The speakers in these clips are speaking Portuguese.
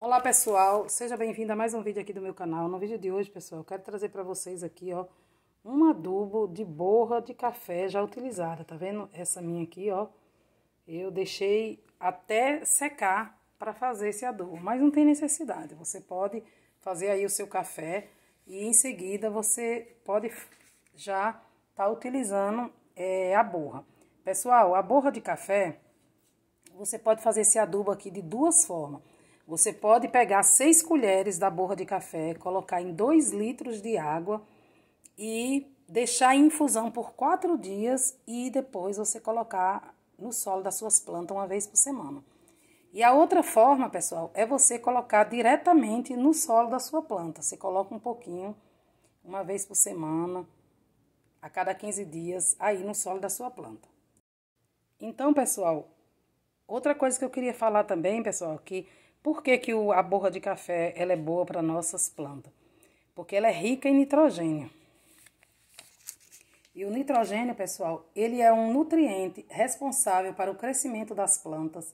Olá pessoal, seja bem-vindo a mais um vídeo aqui do meu canal. No vídeo de hoje, pessoal, eu quero trazer para vocês aqui, ó, um adubo de borra de café já utilizada, tá vendo? Essa minha aqui, ó, eu deixei até secar para fazer esse adubo, mas não tem necessidade. Você pode fazer aí o seu café e em seguida você pode já estar tá utilizando é, a borra. Pessoal, a borra de café, você pode fazer esse adubo aqui de duas formas você pode pegar seis colheres da borra de café, colocar em dois litros de água e deixar em infusão por quatro dias e depois você colocar no solo das suas plantas uma vez por semana. E a outra forma, pessoal, é você colocar diretamente no solo da sua planta. Você coloca um pouquinho, uma vez por semana, a cada 15 dias, aí no solo da sua planta. Então, pessoal, outra coisa que eu queria falar também, pessoal, que por que, que a borra de café ela é boa para nossas plantas? Porque ela é rica em nitrogênio. E o nitrogênio, pessoal, ele é um nutriente responsável para o crescimento das plantas,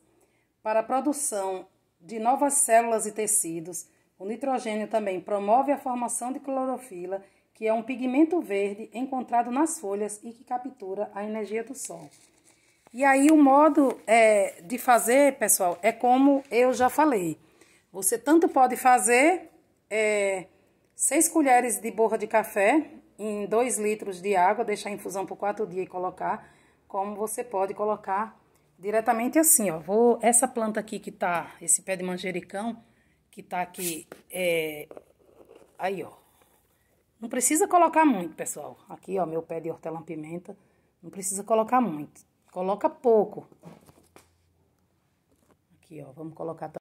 para a produção de novas células e tecidos. O nitrogênio também promove a formação de clorofila, que é um pigmento verde encontrado nas folhas e que captura a energia do sol. E aí o modo é, de fazer, pessoal, é como eu já falei. Você tanto pode fazer é, 6 colheres de borra de café em 2 litros de água, deixar infusão por 4 dias e colocar, como você pode colocar diretamente assim, ó. Vou, essa planta aqui que tá, esse pé de manjericão, que tá aqui, é, aí, ó. Não precisa colocar muito, pessoal. Aqui, ó, meu pé de hortelã-pimenta, não precisa colocar muito. Coloca pouco. Aqui, ó, vamos colocar